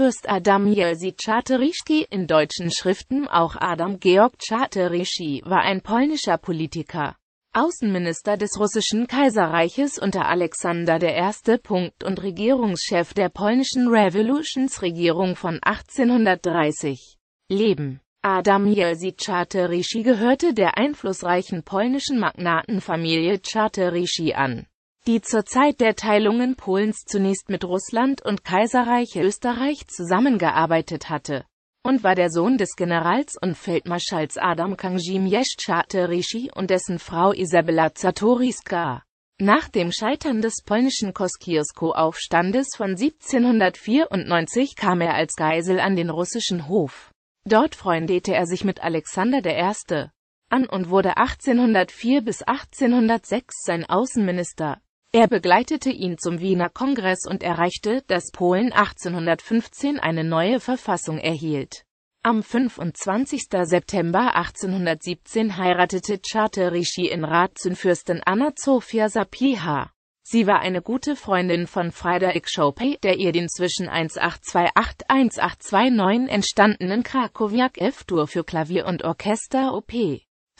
Fürst Adam Jerzy Czartoryski, in deutschen Schriften auch Adam Georg Czartoryski, war ein polnischer Politiker. Außenminister des russischen Kaiserreiches unter Alexander I. Punkt und Regierungschef der polnischen Revolutionsregierung von 1830. Leben Adam Jerzy Czartoryski gehörte der einflussreichen polnischen Magnatenfamilie Czartoryski an die zur Zeit der Teilungen Polens zunächst mit Russland und Kaiserreich Österreich zusammengearbeitet hatte und war der Sohn des Generals und Feldmarschalls Adam Kangimierz Czartoryski und dessen Frau Isabella Zatoriska. Nach dem Scheitern des polnischen koskiersko aufstandes von 1794 kam er als Geisel an den russischen Hof. Dort freundete er sich mit Alexander I. an und wurde 1804 bis 1806 sein Außenminister. Er begleitete ihn zum Wiener Kongress und erreichte, dass Polen 1815 eine neue Verfassung erhielt. Am 25. September 1817 heiratete Czartoryski in Radzin Anna Zofia Sapieha. Sie war eine gute Freundin von Frédéric Chopin, der ihr den zwischen 1828-1829 entstandenen Krakowiak F-Dur für Klavier und Orchester op.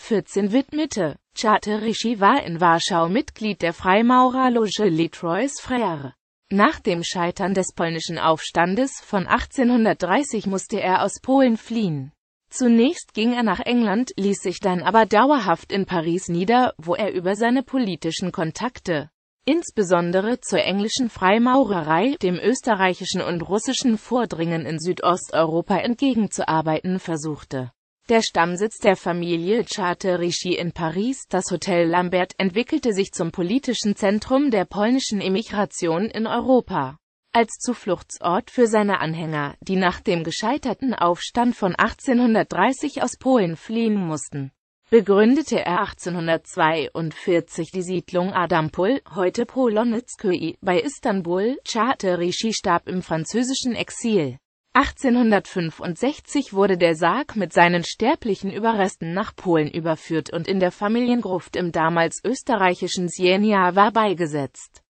14 widmete Chatterischy war in Warschau Mitglied der Freimaurerloge Litrois Frère. Nach dem Scheitern des polnischen Aufstandes von 1830 musste er aus Polen fliehen. Zunächst ging er nach England, ließ sich dann aber dauerhaft in Paris nieder, wo er über seine politischen Kontakte, insbesondere zur englischen Freimaurerei, dem österreichischen und russischen Vordringen in Südosteuropa entgegenzuarbeiten versuchte der Stammsitz der Familie Charterici in Paris, das Hotel Lambert entwickelte sich zum politischen Zentrum der polnischen Emigration in Europa. Als Zufluchtsort für seine Anhänger, die nach dem gescheiterten Aufstand von 1830 aus Polen fliehen mussten, begründete er 1842 die Siedlung Adampol, heute Polonezköi, bei Istanbul. Charterici starb im französischen Exil. 1865 wurde der Sarg mit seinen sterblichen Überresten nach Polen überführt und in der Familiengruft im damals österreichischen Siena war beigesetzt